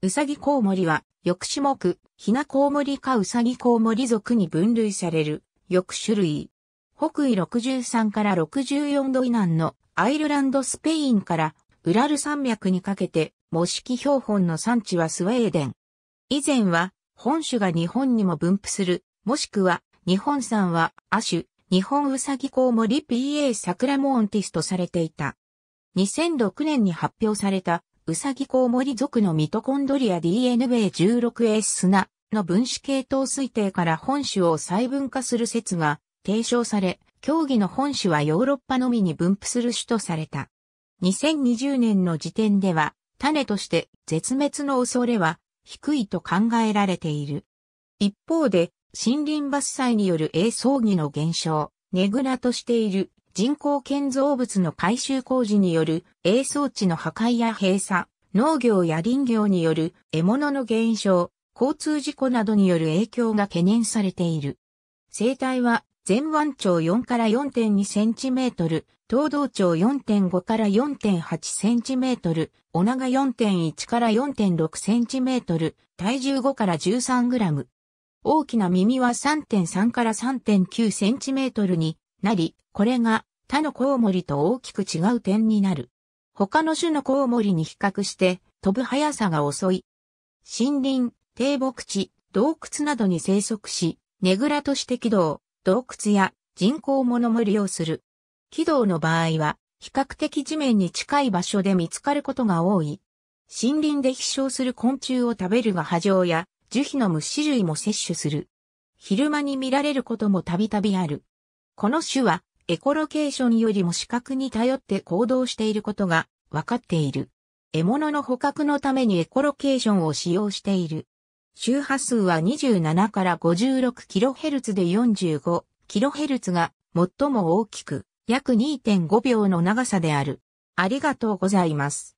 うさぎコウモリは、翌種目、ヒナコウモリかうさぎコウモリ属に分類される、翌種類。北緯63から64度以南のアイルランドスペインからウラル山脈にかけて、模式標本の産地はスウェーデン。以前は、本種が日本にも分布する、もしくは、日本産は、亜種、日本うさぎコウモリ PA サクラモーンティスとされていた。2006年に発表されたウサギコウモリ族のミトコンドリア DNA-16A 砂の分子系統推定から本種を細分化する説が提唱され、競技の本種はヨーロッパのみに分布する種とされた。2020年の時点では、種として絶滅の恐れは低いと考えられている。一方で、森林伐採による栄草儀の減少、ネグラとしている人工建造物の改修工事による営装置の破壊や閉鎖、農業や林業による獲物の減少、交通事故などによる影響が懸念されている。生態は前腕長4から4.2センチメートル、東道長4.5から4.8センチメートル、お長4.1から4.6センチメートル、体重5から13グラム。大きな耳は3.3から3.9センチメートルになり、これが他のコウモリと大きく違う点になる。他の種のコウモリに比較して飛ぶ速さが遅い。森林、低木地、洞窟などに生息し、ねぐらとして軌道、洞窟や人工物も利用する。軌道の場合は、比較的地面に近い場所で見つかることが多い。森林で飛翔する昆虫を食べるが波状や樹皮の虫類も摂取する。昼間に見られることもたびたびある。この種はエコロケーションよりも視覚に頼って行動していることが分かっている。獲物の捕獲のためにエコロケーションを使用している。周波数は27から 56kHz で 45kHz が最も大きく約2.5秒の長さである。ありがとうございます。